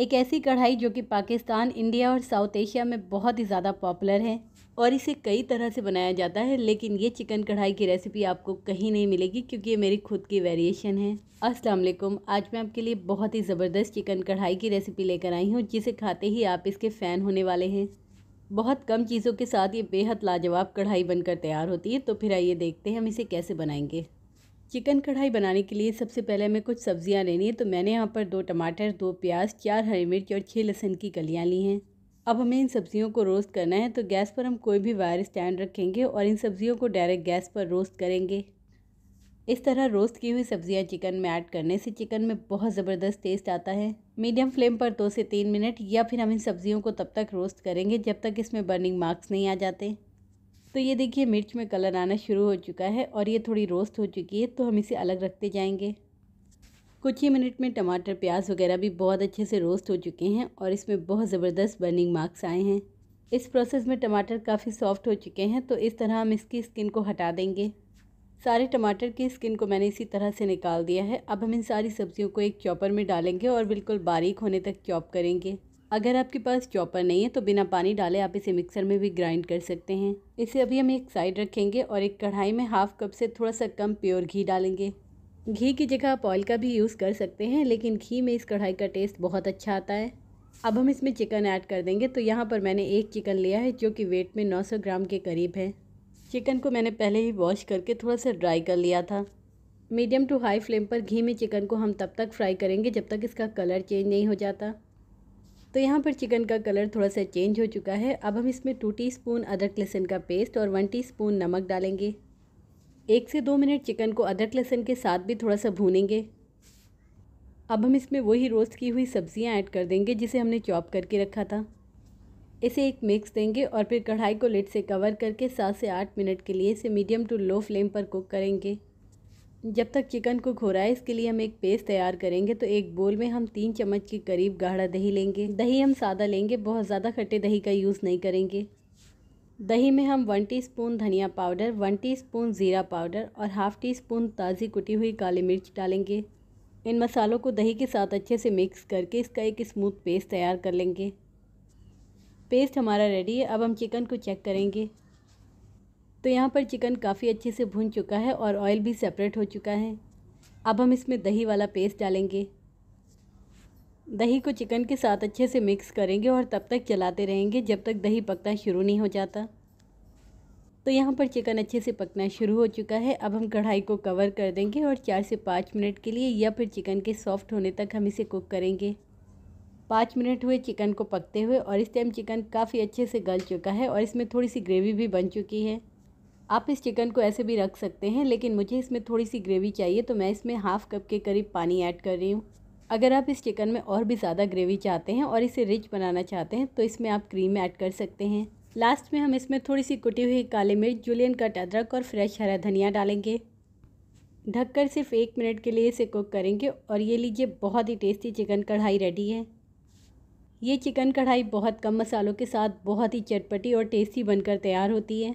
एक ऐसी कढ़ाई जो कि पाकिस्तान इंडिया और साउथ एशिया में बहुत ही ज़्यादा पॉपुलर है और इसे कई तरह से बनाया जाता है लेकिन ये चिकन कढ़ाई की रेसिपी आपको कहीं नहीं मिलेगी क्योंकि ये मेरी खुद की वेरिएशन है अस्सलाम वालेकुम आज मैं आपके लिए बहुत ही ज़बरदस्त चिकन कढ़ाई की रेसिपी लेकर आई हूँ जिसे खाते ही आप इसके फ़ैन होने वाले हैं बहुत कम चीज़ों के साथ ये बेहद लाजवाब कढ़ाई बनकर तैयार होती है तो फिर आइए देखते हैं हम इसे कैसे बनाएंगे चिकन कढ़ाई बनाने के लिए सबसे पहले हमें कुछ सब्ज़ियाँ लेनी है तो मैंने यहाँ पर दो टमाटर दो प्याज चार हरी मिर्च और छः लहसुन की कलियाँ ली हैं अब हमें इन सब्ज़ियों को रोस्ट करना है तो गैस पर हम कोई भी वायर स्टैंड रखेंगे और इन सब्ज़ियों को डायरेक्ट गैस पर रोस्ट करेंगे इस तरह रोस्ट की हुई सब्ज़ियाँ चिकन में ऐड करने से चिकन में बहुत ज़बरदस्त टेस्ट आता है मीडियम फ्लेम पर दो से तीन मिनट या फिर हम इन सब्ज़ियों को तब तक रोस्ट करेंगे जब तक इसमें बर्निंग मार्क्स नहीं आ जाते तो ये देखिए मिर्च में कलर आना शुरू हो चुका है और ये थोड़ी रोस्ट हो चुकी है तो हम इसे अलग रखते जाएंगे कुछ ही मिनट में टमाटर प्याज वगैरह भी बहुत अच्छे से रोस्ट हो चुके हैं और इसमें बहुत ज़बरदस्त बर्निंग मार्क्स आए हैं इस प्रोसेस में टमाटर काफ़ी सॉफ्ट हो चुके हैं तो इस तरह हम इसकी स्किन को हटा देंगे सारे टमाटर की स्किन को मैंने इसी तरह से निकाल दिया है अब हम इन सारी सब्ज़ियों को एक चॉपर में डालेंगे और बिल्कुल बारीक होने तक चॉप करेंगे अगर आपके पास चॉपर नहीं है तो बिना पानी डाले आप इसे मिक्सर में भी ग्राइंड कर सकते हैं इसे अभी हम एक साइड रखेंगे और एक कढ़ाई में हाफ़ कप से थोड़ा सा कम प्योर घी डालेंगे घी की जगह आप ऑयल का भी यूज़ कर सकते हैं लेकिन घी में इस कढ़ाई का टेस्ट बहुत अच्छा आता है अब हम इसमें चिकन ऐड कर देंगे तो यहाँ पर मैंने एक चिकन लिया है जो कि वेट में 900 ग्राम के करीब है चिकन को मैंने पहले ही वॉश करके थोड़ा सा ड्राई कर लिया था मीडियम टू हाई फ्लेम पर घी में चिकन को हम तब तक फ्राई करेंगे जब तक इसका कलर चेंज नहीं हो जाता तो यहाँ पर चिकन का कलर थोड़ा सा चेंज हो चुका है अब हम इसमें टू टी स्पून अदरक लहसुन का पेस्ट और वन टी स्पून नमक डालेंगे एक से दो मिनट चिकन को अदरक लहसुन के साथ भी थोड़ा सा भूनेंगे अब हम इसमें वही रोस्ट की हुई सब्ज़ियाँ ऐड कर देंगे जिसे हमने चॉप करके रखा था इसे एक मिक्स देंगे और फिर कढ़ाई को लिड से कवर करके सात से आठ मिनट के लिए इसे मीडियम टू लो फ्लेम पर कुक करेंगे जब तक चिकन कुक हो रहा है इसके लिए हम एक पेस्ट तैयार करेंगे तो एक बोल में हम तीन चम्मच के करीब गाढ़ा दही लेंगे दही हम सादा लेंगे बहुत ज़्यादा खट्टे दही का यूज़ नहीं करेंगे दही में हम वन टीस्पून धनिया पाउडर वन टीस्पून ज़ीरा पाउडर और हाफ़ टी स्पून ताज़ी कुटी हुई काली मिर्च डालेंगे इन मसालों को दही के साथ अच्छे से मिक्स करके इसका एक स्मूथ पेस्ट तैयार कर लेंगे पेस्ट हमारा रेडी है अब हम चिकन को चेक करेंगे तो यहाँ पर चिकन काफ़ी अच्छे से भून चुका है और ऑयल भी सेपरेट हो चुका है अब हम इसमें दही वाला पेस्ट डालेंगे दही को चिकन के साथ अच्छे से मिक्स करेंगे और तब तक चलाते रहेंगे जब तक दही पकना शुरू नहीं हो जाता तो यहाँ पर चिकन अच्छे से पकना शुरू हो चुका है अब हम कढ़ाई को कवर कर देंगे और चार से पाँच मिनट के लिए या फिर चिकन के सॉफ्ट होने तक हम इसे कुक करेंगे पाँच मिनट हुए चिकन को पकते हुए और इस टाइम चिकन काफ़ी अच्छे से गल चुका है और इसमें थोड़ी सी ग्रेवी भी बन चुकी है आप इस चिकन को ऐसे भी रख सकते हैं लेकिन मुझे इसमें थोड़ी सी ग्रेवी चाहिए तो मैं इसमें हाफ़ कप के करीब पानी ऐड कर रही हूँ अगर आप इस चिकन में और भी ज़्यादा ग्रेवी चाहते हैं और इसे रिच बनाना चाहते हैं तो इसमें आप क्रीम ऐड कर सकते हैं लास्ट में हम इसमें थोड़ी सी कुटी हुई काली मिर्च जुलियन कट अदरक और फ्रेश हरा धनिया डालेंगे ढककर सिर्फ एक मिनट के लिए इसे कुक करेंगे और ये लीजिए बहुत ही टेस्टी चिकन कढ़ाई रेडी है ये चिकन कढ़ाई बहुत कम मसालों के साथ बहुत ही चटपटी और टेस्टी बनकर तैयार होती है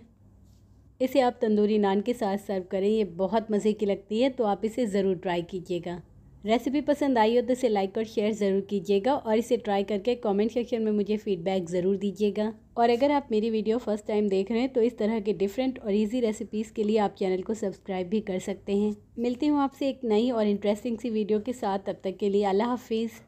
इसे आप तंदूरी नान के साथ सर्व करें ये बहुत मज़े की लगती है तो आप इसे ज़रूर ट्राई कीजिएगा रेसिपी पसंद आई हो तो इसे लाइक और शेयर ज़रूर कीजिएगा और इसे ट्राई करके कमेंट सेक्शन में मुझे फ़ीडबैक ज़रूर दीजिएगा और अगर आप मेरी वीडियो फर्स्ट टाइम देख रहे हैं तो इस तरह के डिफरेंट और इजी रेसिपीज़ के लिए आप चैनल को सब्सक्राइब भी कर सकते हैं मिलती हूँ आपसे एक नई और इंटरेस्टिंग सी वीडियो के साथ तब तक के लिए अल्लाह हाफिज़